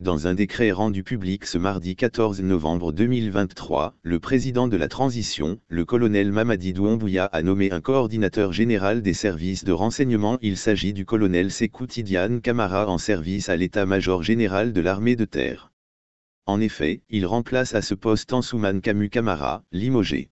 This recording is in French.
Dans un décret rendu public ce mardi 14 novembre 2023, le président de la transition, le colonel Mamadi Douambouya a nommé un coordinateur général des services de renseignement. Il s'agit du colonel Sekou Tidiane Kamara en service à l'état-major général de l'armée de terre. En effet, il remplace à ce poste Ansouman Kamu Kamara, limogé.